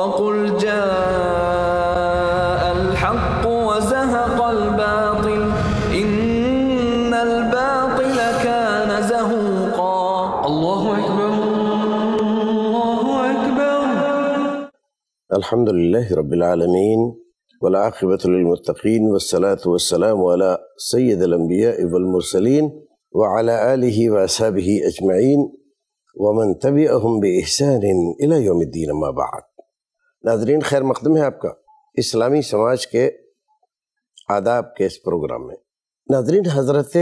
وقل جاء الحق وزهق الباطل إن الباطل كان زهوقا الله أكبر الله أكبر الحمد لله رب العالمين والعاقبة للمتقين والصلاة والسلام على سيد الأنبياء والمرسلين وعلى آله وأصحابه أجمعين ومن تبعهم بإحسان إلى يوم الدين ما بعد नाजरीन खैर मकदम है आपका इस्लामी समाज के आदाब के इस प्रोग्राम में नाजरीन हज़रत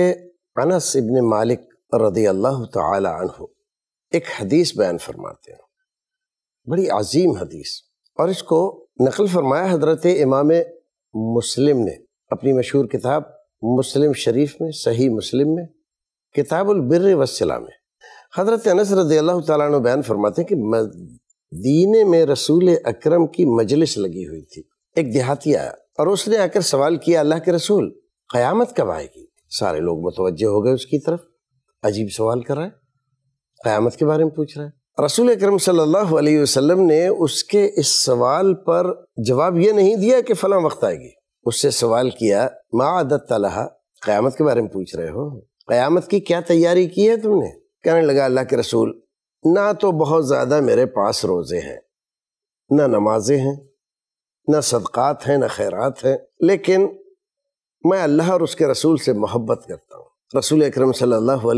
अनस इबन मालिक रदी अल्लाह तहु एक हदीस बयान फरमाते हैं बड़ी अजीम हदीस और इसको नकल फरमाया हज़रत इमाम मुस्लिम ने अपनी मशहूर किताब मुस्लिम शरीफ में सही मुस्लिम में किताबुलबिर वसला में हज़रत अनस रदी अल्लाह तैन बयान फरमाते हैं कि दीने में रसूल अक्रम की मजलिस लगी हुई थी एक देहाती आया और उसने आकर सवाल किया अल्लाह के रसूल क़यामत कब आएगी सारे लोग मुतवजह हो गए उसकी तरफ अजीब सवाल कर रहा है क़यामत के बारे में पूछ रहा है रसूल अक्रम सल्लल्लाहु ने उसके इस सवाल पर जवाब ये नहीं दिया कि फ़लाँ वक्त आएगी उससे सवाल किया माँ आदत तलहा क़्यामत के बारे में पूछ रहे हो क़्यामत की क्या तैयारी की है तुमने कहने लगा अल्लाह के रसूल ना तो बहुत ज़्यादा मेरे पास रोज़े हैं ना नमाजें हैं ना सदक़ात हैं ना खैरात हैं लेकिन मैं अल्लाह और उसके रसूल से मोहब्बत करता हूँ रसूल अक्रम सल्लल्लाहु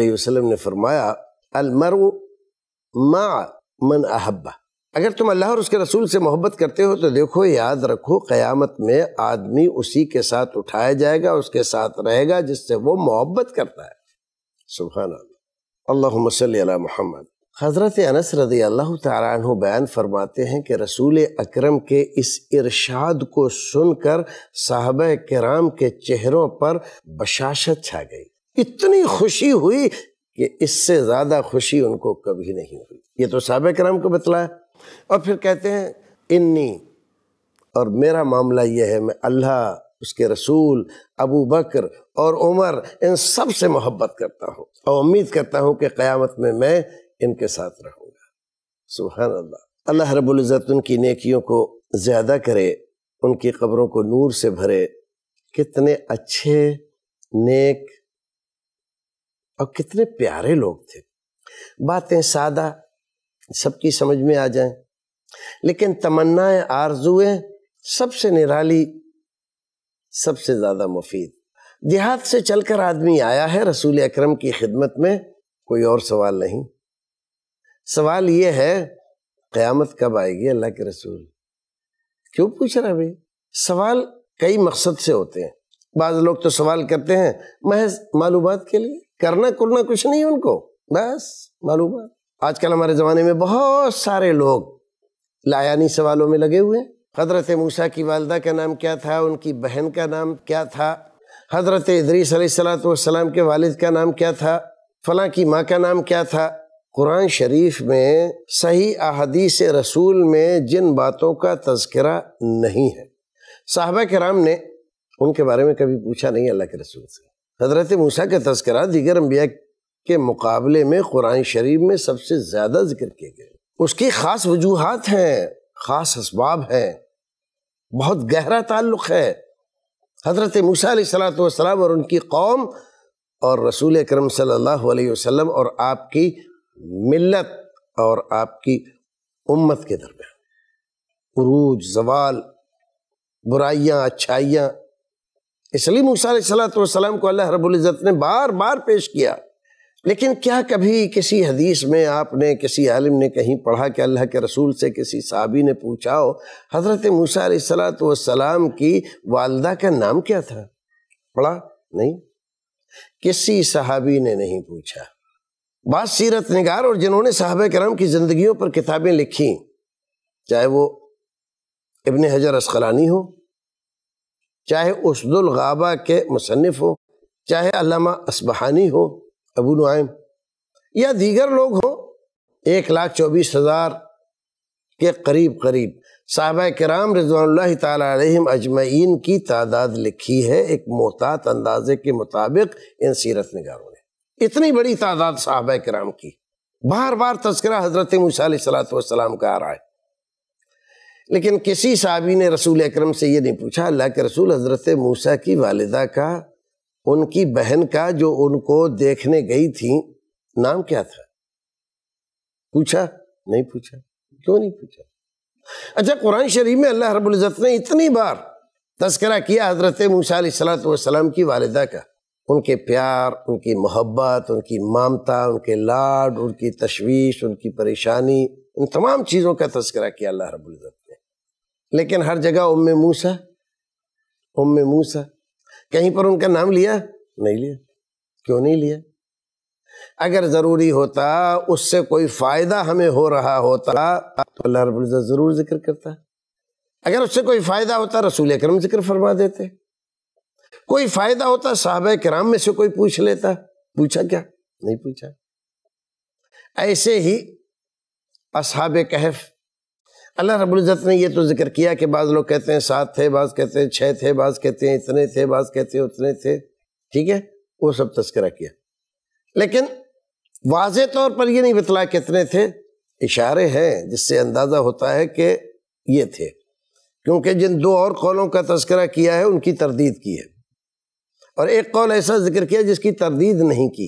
ने फरमाया अलमर मा मन अहब्बा अगर तुम अल्लाह और उसके रसूल से मोहब्बत करते हो तो देखो याद रखो क़यामत में आदमी उसी के साथ उठाया जाएगा उसके साथ रहेगा जिससे वो मोहब्बत करता है सुबह अल्लाह मसल महमद हज़रत अनस रदी अल्लाह तु बयान फरमाते हैं कि रसूल अकरम के इस इरशाद को सुनकर साहब कराम के चेहरों पर बशाशत छा गई इतनी खुशी हुई कि इससे ज़्यादा खुशी उनको कभी नहीं हुई ये तो साहब कराम को बतलाया और फिर कहते हैं इन्नी और मेरा मामला यह है मैं अल्लाह उसके रसूल अबू बकर और उमर इन सब से मोहब्बत करता हूँ और उम्मीद करता हूँ कि क़यामत में मैं इनके साथ रहूंगा सुबहान अल्लाह अल्लाह रबुल्ज़त उनकी नेकियों को ज़्यादा करे उनकी कब्रों को नूर से भरे कितने अच्छे नेक और कितने प्यारे लोग थे बातें सादा सबकी समझ में आ जाए लेकिन तमन्नाएं आरजुएं सबसे निराली सबसे ज़्यादा मुफीद देहात से चलकर आदमी आया है रसूल अकरम की खिदमत में कोई और सवाल नहीं सवाल ये है क़यामत कब आएगी अल्लाह के रसूल क्यों पूछ रहा भाई सवाल कई मकसद से होते हैं बाज लोग तो सवाल करते हैं महज मालूम के लिए करना कुरना कुछ नहीं उनको बस मालूम आजकल हमारे ज़माने में बहुत सारे लोग लायानी सवालों में लगे हुए हैं हज़रत मूसा की वालदा का नाम क्या था उनकी बहन का नाम क्या था हज़रत इदरीस सलाम के वालिद का नाम क्या था फलां की माँ का नाम क्या था कुरान शरीफ में सही अहदीस रसूल में जिन बातों का तस्करा नहीं है साहबा राम ने उनके बारे में कभी पूछा नहीं अल्लाह के रसूल से हजरत मूसा का तस्करा दीगर अम्बिया के मुकाबले में कुरान शरीफ में सबसे ज़्यादा जिक्र किए गए उसकी ख़ास वजूहत हैं ख़ास इसबाब हैं बहुत गहरा ताल्लुक़ है हजरत मूसा सलाम और उनकी कौम और रसूल करम सल्लल्लाहु अलैहि वसल्लम और आपकी मिलत और आपकी उम्मत के दरमियान उरूज जवाल बुराइयाँ अच्छाइयाँ इसलिए मूसा सलाम को अल्लाह रबुल्ज़त ने बार बार पेश किया लेकिन क्या कभी किसी हदीस में आपने किसी आलिम ने कहीं पढ़ा कि अल्लाह के रसूल से किसी साहबी ने पूछा हो हज़रत मूसा सलाम की वालदा का नाम क्या था पढ़ा नहीं किसी सहाबी ने नहीं पूछा बाद सीरत निगार और जिन्होंने साहब कराम की ज़िंदगियों पर किताबें लिखी चाहे वो इबन हजर असकलानी हो चाहे उसदुल गाबा के मुसनफ़ हो चाहे अलामा असबहानी हो अबू नुआम या दीगर लोग हों एक लाख चौबीस हज़ार के करीब करीब साहब कराम रजवान तम अजमैन की तादाद लिखी है एक मोहतात अंदाजे के मुताबिक इन सीरत निगारों इतनी बड़ी तादाद साहब कराम की बार बार तस्करा हजरत मूसलाम का आ रहा है लेकिन किसी साहबी ने रसूल अकरम से ये नहीं पूछा अल्लाह के रसूल हजरत मूसा की वालदा का उनकी बहन का जो उनको देखने गई थी नाम क्या था पूछा नहीं पूछा क्यों नहीं पूछा अच्छा कुरान शरीफ में अल्लाह रबुल्ज़त ने इतनी बार तस्करा किया हजरत मूसा सलाम की वालदा का उनके प्यार उनकी मोहब्बत उनकी मामता उनके लाड उनकी तशवीश उनकी परेशानी इन तमाम चीज़ों का तस्करा किया अल्लाह रबुल्ज़त ने लेकिन हर जगह उम मूसा उम मूसा कहीं पर उनका नाम लिया नहीं लिया क्यों नहीं लिया अगर ज़रूरी होता उससे कोई फ़ायदा हमें हो रहा होता तो अल्लाह रबुल्ज़त ज़रूर ज़िक्र करता अगर उससे कोई फ़ायदा होता रसूल अक्रम ज़िक्र फरमा देते कोई फायदा होता साहब कराम में से कोई पूछ लेता पूछा क्या नहीं पूछा ऐसे ही असहाब कहफ अल्लाह रबुल्ज़त ने यह तो जिक्र किया कि बाज़ लोग कहते हैं सात थे बाज़ कहते हैं छः थे बाज़ कहते हैं इतने थे बाज़ कहते हैं उतने थे ठीक है वो सब तस्करा किया लेकिन वाज तौर पर यह नहीं बतला कितने थे इशारे हैं जिससे अंदाज़ा होता है कि ये थे क्योंकि जिन दो और कौलों का तस्करा किया है उनकी तरदीद की है और एक कौल ऐसा जिक्र किया जिसकी तरदीद नहीं की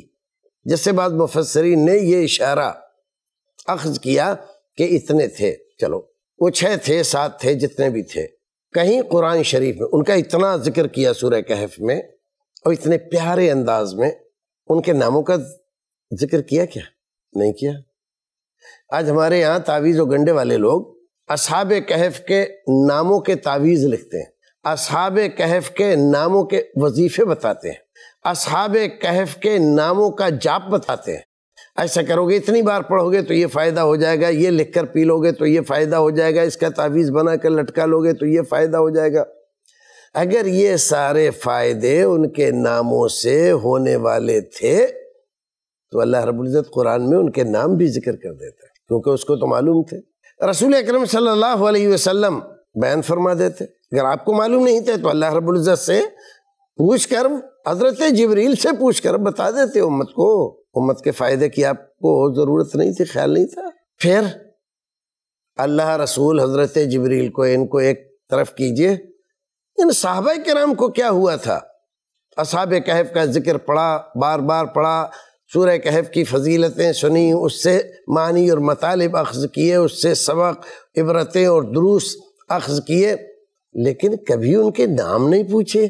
जिससे बाद मुफसरी ने यह इशारा अख्ज किया कि इतने थे चलो वो छः थे सात थे जितने भी थे कहीं कुरान शरीफ में उनका इतना जिक्र किया सूर्य कहफ में और इतने प्यारे अंदाज में उनके नामों का जिक्र किया क्या नहीं किया आज हमारे यहाँ तावीज़ और गंडे वाले लोग असाब कहफ के नामों के तावीज़ लिखते हैं असहाब कहफ के नामों के वजीफ़े बताते हैं असहाब कहफ के नामों का जाप बताते हैं ऐसा करोगे इतनी बार पढ़ोगे तो ये फ़ायदा हो जाएगा ये लिख कर पी लोगे तो ये फ़ायदा हो जाएगा इसका तावीज़ बना कर लटका लोगे तो ये फ़ायदा हो जाएगा अगर ये सारे फ़ायदे उनके नामों से होने वाले थे तो अल्लाह रबुल्ज़त कुरान में उनके नाम भी जिक्र कर देता है क्योंकि उसको तो मालूम थे रसूल अक्रम सल्लल्लाहु अलैहि वसल्लम फरमा देते अगर आपको मालूम नहीं था तो अल्लाह रबुल्ज़त से पूछ कर हजरत जबरील से पूछ कर बता देते उम्मत को उम्मत के फ़ायदे की आपको ज़रूरत नहीं थी ख्याल नहीं था फिर अल्लाह रसूल हजरत जबरील को इनको एक तरफ कीजिए इन साहब के नाम को क्या हुआ था असाब कहफ का जिक्र पढ़ा बार बार पढ़ा सूर्य कहफ की फजीलतें सुनी उससे मानी और मतालब अख्ज़ किए उससे सबक इबरतें और दुरुस्त अख्ज़ किए लेकिन कभी उनके नाम नहीं पूछे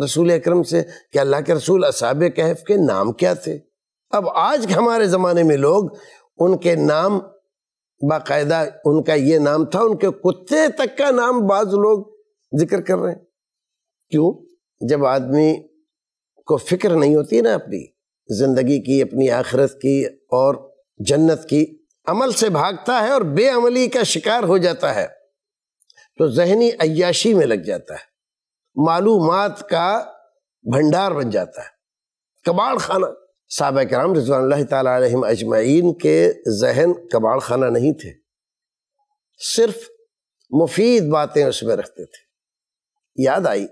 रसूल अक्रम से कि अल्लाह के रसूल असाब कैफ के नाम क्या थे अब आज हमारे ज़माने में लोग उनके नाम बायदा उनका ये नाम था उनके कुत्ते तक का नाम बाज लोग जिक्र कर रहे हैं क्यों जब आदमी को फिक्र नहीं होती ना अपनी ज़िंदगी की अपनी आखिरत की और जन्नत की अमल से भागता है और बेअमली का शिकार हो जाता है तो जहनी अयाशी में लग जाता है मालूम का भंडार बन जाता है कबाड़ खाना साहब कराम राम तम अजमाइन के जहन कबाड़ खाना नहीं थे सिर्फ मुफीद बातें उसमें रखते थे याद आई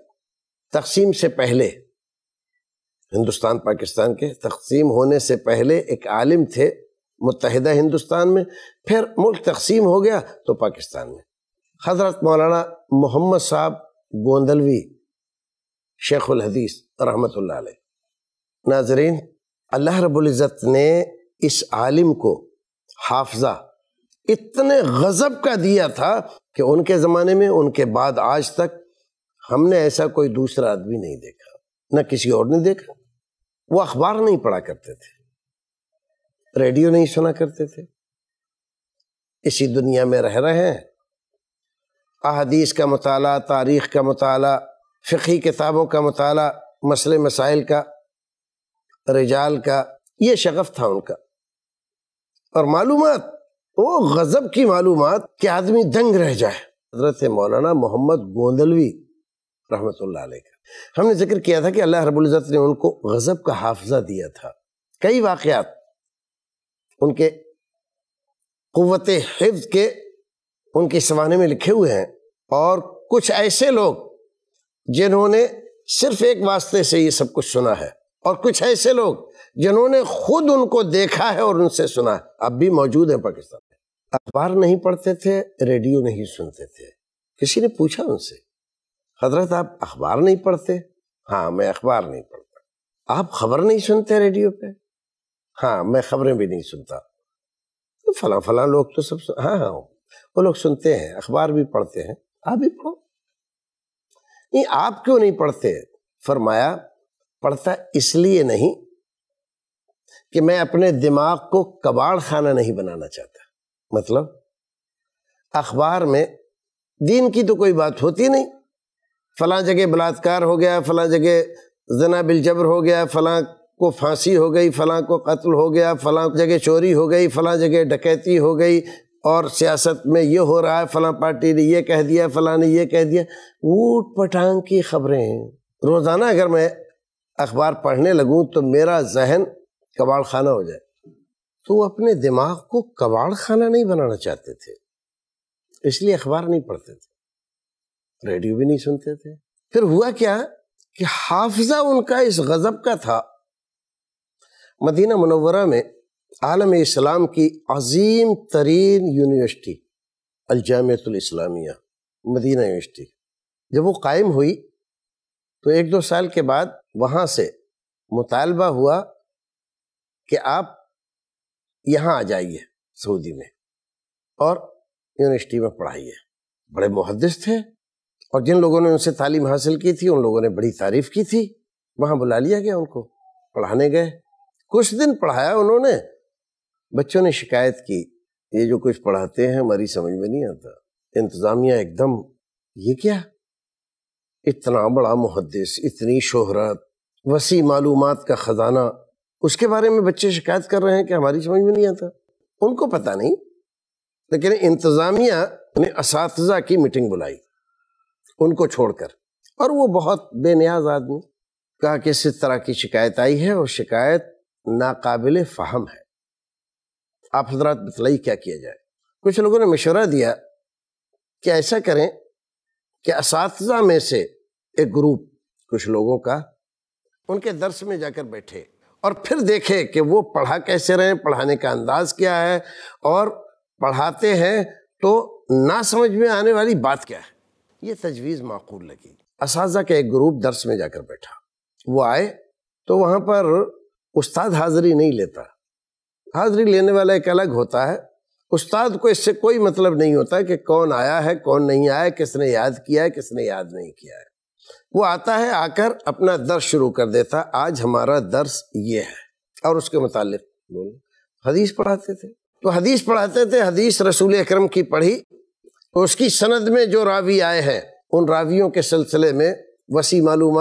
तकसीम से पहले हिंदुस्तान पाकिस्तान के तकसीम होने से पहले एक आलिम थे मुतहदा हिंदुस्तान में फिर मुल्क तकसीम हो गया तो पाकिस्तान में हज़रत मौलाना मोहम्मद साहब गोंदलवी शेखुल हदीस रहमत नाजरीन अल्लाह रबुल्ज़त ने इस आलिम को हाफजा इतने गज़ब का दिया था कि उनके ज़माने में उनके बाद आज तक हमने ऐसा कोई दूसरा आदमी नहीं देखा न किसी और ने देखा वो अखबार नहीं पढ़ा करते थे रेडियो नहीं सुना करते थे इसी दुनिया में रह रहे हैं अहदीस का मताल तारीख़ का मताल फ़ी किताबों का मताल मसल मसाइल का रिजाल का ये शगफ़ था उनका और मालूम वो गज़ब की मालूम के आदमी दंग रह जाए हजरत मौलाना मोहम्मद गोंदलवी रहमत का हमने जिक्र किया था कि अल्लाह रबुल्ज़त ने उनको गज़ब का हाफजा दिया था कई वाक़ात उनके क़वत हिफ के उनके सवाने में लिखे हुए हैं और कुछ ऐसे लोग जिन्होंने सिर्फ एक वास्ते से ये सब कुछ सुना है और कुछ ऐसे लोग जिन्होंने खुद उनको देखा है और उनसे सुना है अब भी मौजूद है पाकिस्तान में अखबार नहीं पढ़ते थे रेडियो नहीं सुनते थे किसी ने पूछा उनसे हजरत आप अखबार नहीं पढ़ते हाँ मैं अखबार नहीं पढ़ता आप खबर नहीं सुनते रेडियो पे हाँ मैं खबरें भी नहीं सुनता तो फला फला लोग तो सब हाँ हाँ वो लोग सुनते हैं अखबार भी पढ़ते हैं आप भी पढ़ो नहीं आप क्यों नहीं पढ़ते फरमाया पढ़ता इसलिए नहीं कि मैं अपने दिमाग को कबाड़ खाना नहीं बनाना चाहता मतलब अखबार में दीन की तो कोई बात होती नहीं फला जगह बलात्कार हो गया फला जगह जना बिलजबर हो गया फला को फांसी हो गई फला को कत्ल हो गया फला जगह चोरी हो गई फला जगह डकैती हो गई और सियासत में ये हो रहा है फला पार्टी ने ये कह दिया फ़ला ने ये कह दिया ऊट पटांग की खबरें रोज़ाना अगर मैं अखबार पढ़ने लगूँ तो मेरा जहन कबाड़ खाना हो जाए तो वो अपने दिमाग को कबाड़ खाना नहीं बनाना चाहते थे इसलिए अखबार नहीं पढ़ते थे रेडियो भी नहीं सुनते थे फिर हुआ क्या कि हाफजा उनका इस गज़ब का था मदीना मनवरा में आलम इस्लाम की अजीम तरीन यूनिवर्सिटी अलजामतलामिया मदीना यूनिवर्सिटी जब वो कायम हुई तो एक दो साल के बाद वहाँ से मुतालबा हुआ कि आप यहाँ आ जाइए सऊदी में और यूनिवर्सिटी में पढ़ाइए बड़े मुहदस थे और जिन लोगों ने उनसे तालीम हासिल की थी उन लोगों ने बड़ी तारीफ़ की थी वहाँ बुला लिया गया उनको पढ़ाने गए कुछ दिन पढ़ाया उन्होंने बच्चों ने शिकायत की ये जो कुछ पढ़ाते हैं हमारी समझ में नहीं आता इंतज़ामिया एकदम ये क्या इतना बड़ा मुहदस इतनी शोहरत वसी मालूम का ख़जाना उसके बारे में बच्चे शिकायत कर रहे हैं कि हमारी समझ में नहीं आता उनको पता नहीं लेकिन इंतज़ामिया ने इस की मीटिंग बुलाई उनको छोड़कर और वो बहुत बेनियाज आदमी कहा कि इस तरह की शिकायत आई है और शिकायत नाकबिल फाहम है आप हजरात बतलाई क्या किया जाए कुछ लोगों ने मशवरा दिया कि ऐसा करें कि इस में से एक ग्रुप कुछ लोगों का उनके दर्श में जाकर बैठे और फिर देखें कि वो पढ़ा कैसे रहे पढ़ाने का अंदाज क्या है और पढ़ाते हैं तो ना समझ में आने वाली बात क्या है ये तजवीज़ माकूल लगी इस का एक ग्रुप दर्श में जाकर बैठा वो आए तो वहाँ पर उस्ताद हाजिरी नहीं लेता हाजरी लेने वाला एक अलग होता है उस्ताद को इससे कोई मतलब नहीं होता कि कौन आया है कौन नहीं आया किसने याद किया है किसने याद नहीं किया है वो आता है आकर अपना दर्स शुरू कर देता आज हमारा दर्स ये है और उसके मुतालिक बोले हदीस पढ़ाते थे तो हदीस पढ़ाते थे हदीस रसूल अक्रम की पढ़ी उसकी सनद में जो रावी आए हैं उन रावियों के सिलसिले में वसी मालूम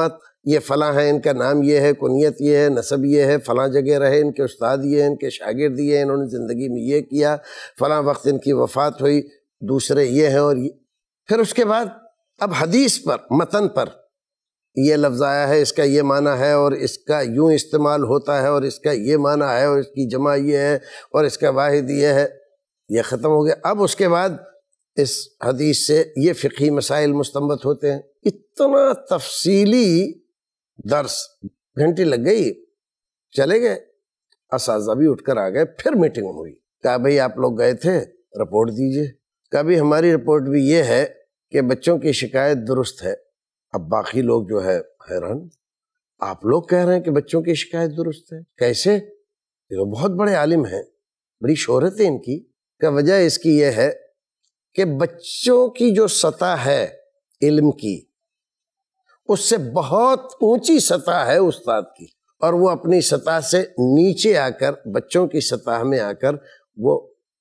ये फ़लाँ हैं इनका नाम ये है कुनीत ये है नसब ये है फ़लाँ जगह रहे इनके उस्ताद ये हैं इनके शागिर्द ये हैं इन्होंने ज़िंदगी में ये किया फ़लाँ वक्त इनकी वफ़ात हुई दूसरे ये हैं और ये फिर उसके बाद अब हदीस पर मतन पर ये लफ्ज़ आया है इसका ये माना है और इसका यूँ इस्तेमाल होता है और इसका ये माना है और इसकी जमा ये है और इसका वाहिद ये है ये ख़त्म हो गया अब उसके बाद इस हदीस से ये फ़िकी मसाइल मुस्तमत होते हैं इतना तफसीली दर्श घंटी लग गई चले गए असाजा भी उठकर आ गए फिर मीटिंग हुई कहा भाई आप लोग गए थे रिपोर्ट दीजिए कभी हमारी रिपोर्ट भी ये है कि बच्चों की शिकायत दुरुस्त है अब बाकी लोग जो है हैरान आप लोग कह रहे हैं कि बच्चों की शिकायत दुरुस्त है कैसे ये तो बहुत बड़े आलिम हैं बड़ी शोहरत है इनकी का वजह इसकी यह है कि बच्चों की जो सतह है इल्म की उससे बहुत ऊंची सतह है उस्ताद की और वो अपनी सतह से नीचे आकर बच्चों की सतह में आकर वो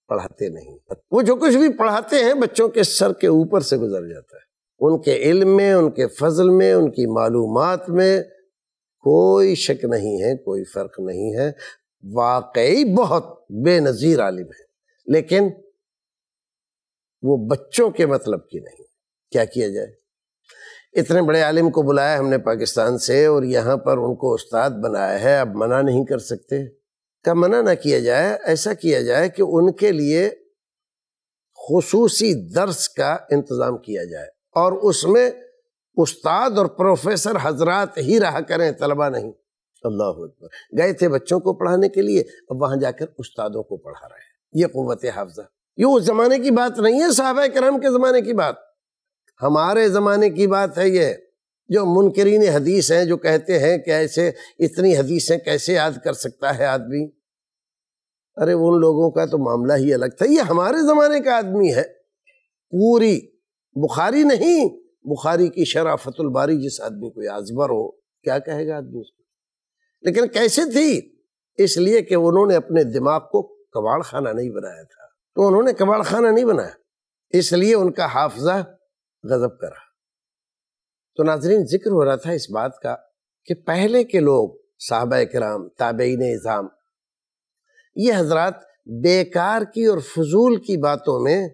पढ़ाते नहीं वो जो कुछ भी पढ़ाते हैं बच्चों के सर के ऊपर से गुजर जाता है उनके इल्म में उनके फजल में उनकी मालूम में कोई शक नहीं है कोई फ़र्क नहीं है वाकई बहुत बेनज़ीर आलिम है लेकिन वो बच्चों के मतलब की नहीं क्या किया जाए इतने बड़े आलिम को बुलाया हमने पाकिस्तान से और यहाँ पर उनको उस्ताद बनाया है अब मना नहीं कर सकते का मना ना किया जाए ऐसा किया जाए कि उनके लिए खसूसी दर्स का इंतज़ाम किया जाए और उसमें उस्ताद और प्रोफेसर हजरात ही रहा करें तलबा नहीं अल्लाह अकबर गए थे बच्चों को पढ़ाने के लिए अब वहाँ जाकर उस्तादों को पढ़ा रहे हैं ये क़वत हाफजा ये उस ज़माने की बात नहीं है साहब करम के ज़माने की बात हमारे ज़माने की बात है ये जो मुनकरीन हदीस हैं जो कहते हैं कि ऐसे इतनी हदीसें कैसे याद कर सकता है आदमी अरे उन लोगों का तो मामला ही अलग था ये हमारे ज़माने का आदमी है पूरी बुखारी नहीं बुखारी की शराफतुलबारी जिस आदमी को आजबर हो क्या कहेगा आदमी उसको लेकिन कैसे थी इसलिए कि उन्होंने अपने दिमाग को कबाड़ खाना नहीं बनाया था तो उन्होंने कबाड़ खाना नहीं बनाया इसलिए उनका हाफजा गजब करा तो नाजरीन जिक्र हो रहा था इस बात का कि पहले के लोग साहब कराम ताबेन इज़ाम ये हजरत बेकार की और फजूल की बातों में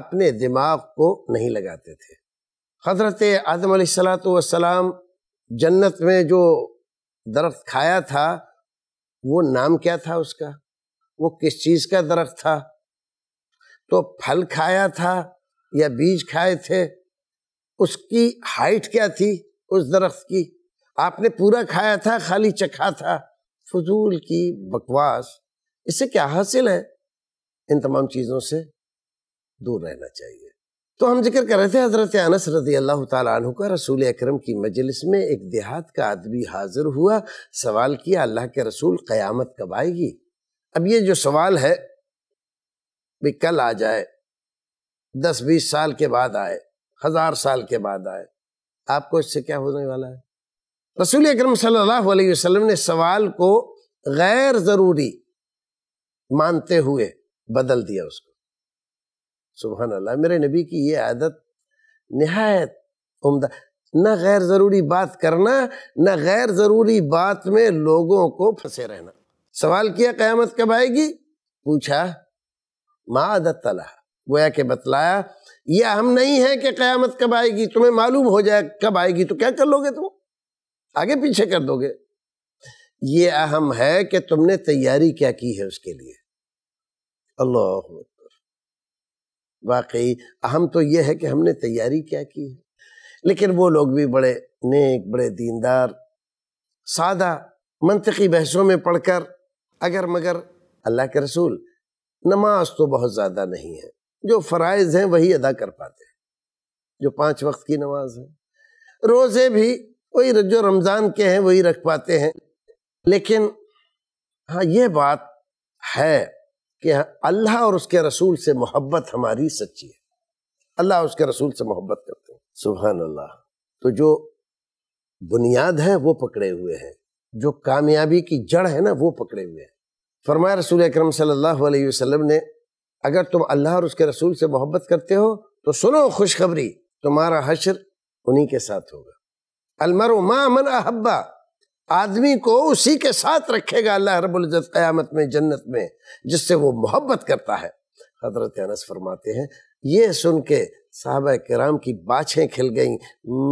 अपने दिमाग को नहीं लगाते थे हजरत आदम सलाम जन्नत में जो दरख्त खाया था वो नाम क्या था उसका वो किस चीज़ का दरख्त था तो फल खाया था या बीज खाए थे उसकी हाइट क्या थी उस दरख्त की आपने पूरा खाया था खाली चखा था फजूल की बकवास इससे क्या हासिल है इन तमाम चीज़ों से दूर रहना चाहिए तो हम जिक्र कर रहे थे हज़रत अनस रदी अल्लाह तु का रसूल अक्रम की मजलिस में एक देहात का आदमी हाजिर हुआ सवाल किया अल्लाह के रसूल क़यामत कब आएगी अब ये जो सवाल है भी कल आ जाए दस बीस साल के बाद आए हजार साल के बाद आए आपको इससे क्या होने वाला है रसूल अक्रम सल्लाम ने सवाल को गैर ज़रूरी मानते हुए बदल दिया उसको सुबह अल्लाह मेरे नबी की ये आदत नहायत उमदा न गैर ज़रूरी बात करना न गैर ज़रूरी बात में लोगों को फंसे रहना सवाल किया क़यामत कब आएगी पूछा माँ आदत तला गोया के बतलाया ये हम नहीं है कि क़यामत कब आएगी तुम्हें मालूम हो जाए कब आएगी तो क्या कर लोगे तुम आगे पीछे कर दोगे ये अहम है कि तुमने तैयारी क्या की है उसके लिए अल्लाह वाकई अहम तो ये है कि हमने तैयारी क्या की है लेकिन वो लोग भी बड़े नेक बड़े दीनदार सादा मनतकी बहसों में पढ़कर अगर मगर अल्लाह के रसूल नमाज तो बहुत ज़्यादा नहीं है जो फ़रज़ हैं वही अदा कर पाते हैं जो पाँच वक्त की नमाज है रोज़े भी वही जो रमज़ान के हैं वही रख पाते हैं लेकिन हाँ ये बात है कि हाँ, अल्लाह और उसके रसूल से मोहब्बत हमारी सच्ची है अल्लाह उसके रसूल से मोहब्बत करते हैं सुबह अल्लाह तो जो बुनियाद है वो पकड़े हुए हैं जो कामयाबी की जड़ है ना वो पकड़े हुए हैं फरमाया रसूल अक्रम सल्लल्लाहु अलैहि ने अगर तुम अल्लाह और उसके रसूल से मोहब्बत करते हो तो सुनो खुशखबरी तुम्हारा हशर उन्हीं के साथ होगा अलमर माँ मन अहब्बा आदमी को उसी के साथ रखेगा अल्लाह रबुल्ज़त क़यामत में जन्नत में जिससे वो मोहब्बत करता है हजरत अनस फरमाते हैं ये सुन के साहब कराम की बाछें खिल गई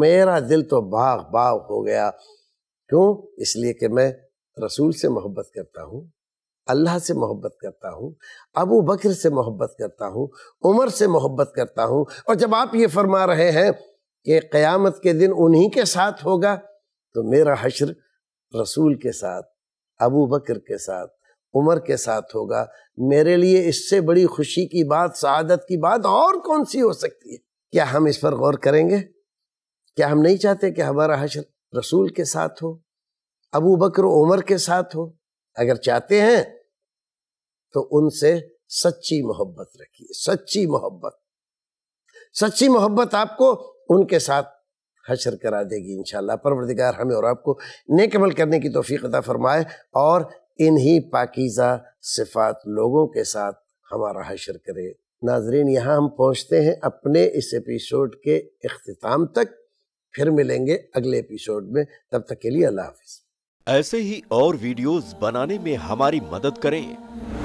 मेरा दिल तो बाग बाग हो गया क्यों इसलिए कि मैं रसूल से मोहब्बत करता हूँ अल्लाह से मोहब्बत करता हूँ अबू बकर से मोहब्बत करता हूँ उमर से मोहब्बत करता हूँ और जब आप ये फरमा रहे हैं कि क़यामत के दिन उन्हीं के साथ होगा तो मेरा हशर रसूल के साथ अबू बकर के साथ उमर के साथ होगा मेरे लिए इससे बड़ी खुशी की बात शहादत की बात और कौन सी हो सकती है क्या हम इस पर गौर करेंगे क्या हम नहीं चाहते कि हमारा हशर रसूल के साथ हो अबू बकर उमर के साथ हो अगर चाहते हैं तो उनसे सच्ची मोहब्बत रखिए सच्ची मोहब्बत सच्ची मोहब्बत आपको उनके साथ हशर करा देगी इंशाल्लाह परवरदिगार हमें और आपको नेक अमल करने की तोफ़ी अदा फरमाए और इन्हीं पाकिज़ा सिफात लोगों के साथ हमारा हशर करे नाजरीन यहाँ हम पहुँचते हैं अपने इस एपिसोड के अख्ताम तक फिर मिलेंगे अगले एपिसोड में तब तक के लिए अल्लाह हाफिज़ ऐसे ही और वीडियोस बनाने में हमारी मदद करें